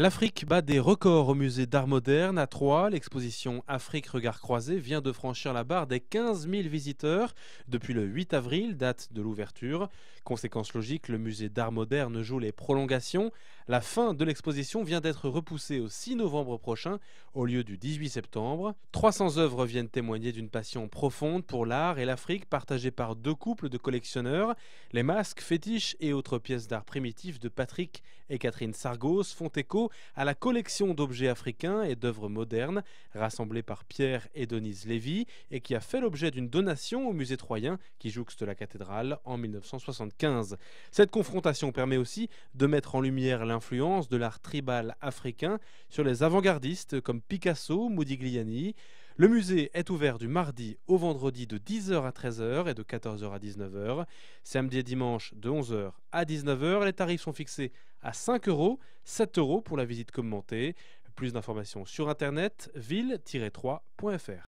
L'Afrique bat des records au musée d'art moderne à Troyes. L'exposition Afrique Regard Croisé vient de franchir la barre des 15 000 visiteurs depuis le 8 avril, date de l'ouverture. Conséquence logique, le musée d'art moderne joue les prolongations. La fin de l'exposition vient d'être repoussée au 6 novembre prochain au lieu du 18 septembre. 300 œuvres viennent témoigner d'une passion profonde pour l'art et l'Afrique partagée par deux couples de collectionneurs. Les masques, fétiches et autres pièces d'art primitifs de Patrick et Catherine Sargos font écho à la collection d'objets africains et d'œuvres modernes rassemblées par Pierre et Denise Lévy et qui a fait l'objet d'une donation au musée troyen qui jouxte la cathédrale en 1975. Cette confrontation permet aussi de mettre en lumière l'influence de l'art tribal africain sur les avant-gardistes comme Picasso, Modigliani, le musée est ouvert du mardi au vendredi de 10h à 13h et de 14h à 19h. Samedi et dimanche de 11h à 19h. Les tarifs sont fixés à 5 euros, 7 euros pour la visite commentée. Plus d'informations sur internet ville-3.fr.